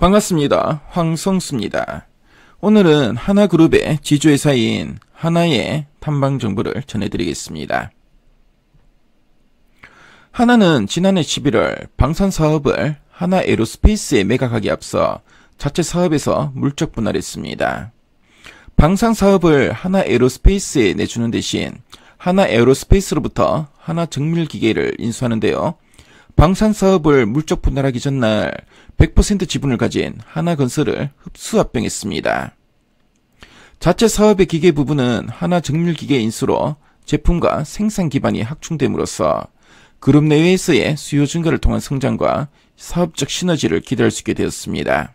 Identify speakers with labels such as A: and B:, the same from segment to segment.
A: 반갑습니다. 황성수입니다. 오늘은 하나그룹의 지주회사인 하나의 탐방 정보를 전해드리겠습니다. 하나는 지난해 11월 방산 사업을 하나 에로스페이스에 매각하기 앞서 자체 사업에서 물적 분할했습니다. 방산 사업을 하나 에로스페이스에 내주는 대신 하나 에로스페이스로부터 하나 정밀기계를 인수하는데요. 방산 사업을 물적 분할하기 전날 100% 지분을 가진 하나건설을 흡수 합병했습니다. 자체 사업의 기계 부분은 하나 정밀기계 인수로 제품과 생산 기반이 확충됨으로써 그룹 내외에서의 수요 증가를 통한 성장과 사업적 시너지를 기대할 수 있게 되었습니다.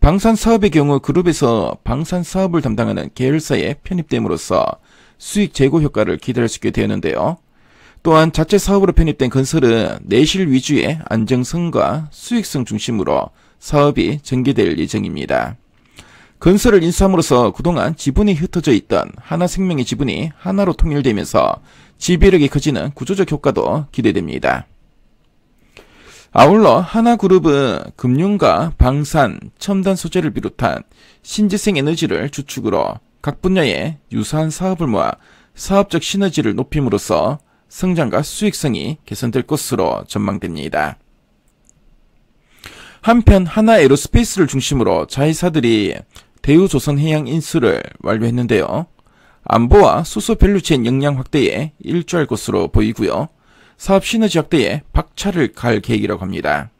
A: 방산 사업의 경우 그룹에서 방산 사업을 담당하는 계열사에 편입됨으로써 수익 재고 효과를 기대할 수 있게 되었는데요. 또한 자체 사업으로 편입된 건설은 내실 위주의 안정성과 수익성 중심으로 사업이 전개될 예정입니다. 건설을 인수함으로써 그동안 지분이 흩어져 있던 하나생명의 지분이 하나로 통일되면서 지배력이 커지는 구조적 효과도 기대됩니다. 아울러 하나그룹은 금융과 방산, 첨단 소재를 비롯한 신재생 에너지를 주축으로 각 분야에 유사한 사업을 모아 사업적 시너지를 높임으로써 성장과 수익성이 개선될 것으로 전망됩니다. 한편 하나 에로스페이스를 중심으로 자회사들이 대우조선해양 인수를 완료했는데요. 안보와 수소 밸류체인 역량 확대에 일조할 것으로 보이고요. 사업 시너지 확대에 박차를 갈 계획이라고 합니다.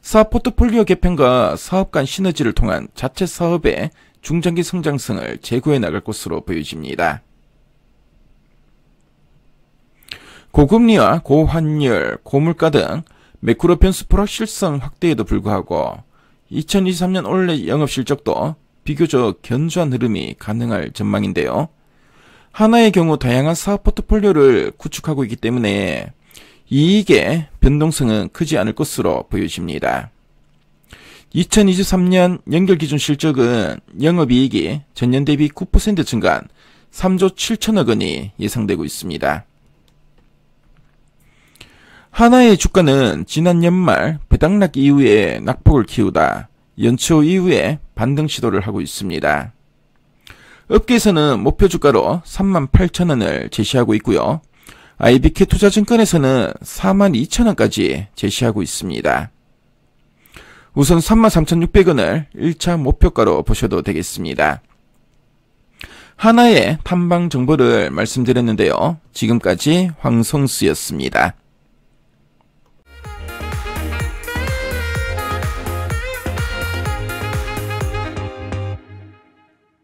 A: 사업 포트폴리오 개편과 사업 간 시너지를 통한 자체 사업의 중장기 성장성을 제고해 나갈 것으로 보여집니다. 고금리와 고환율, 고물가 등매크로변수 불확실성 확대에도 불구하고 2023년 올해 영업실적도 비교적 견조한 흐름이 가능할 전망인데요. 하나의 경우 다양한 사업 포트폴리오를 구축하고 있기 때문에 이익의 변동성은 크지 않을 것으로 보여집니다. 2023년 연결 기준 실적은 영업이익이 전년 대비 9% 증가한 3조 7천억 원이 예상되고 있습니다. 하나의 주가는 지난 연말 배당락 이후에 낙폭을 키우다 연초 이후에 반등 시도를 하고 있습니다. 업계에서는 목표 주가로 38,000원을 제시하고 있고요. IBK 투자증권에서는 42,000원까지 제시하고 있습니다. 우선 33,600원을 1차 목표가로 보셔도 되겠습니다. 하나의 탐방 정보를 말씀드렸는데요. 지금까지 황성수였습니다.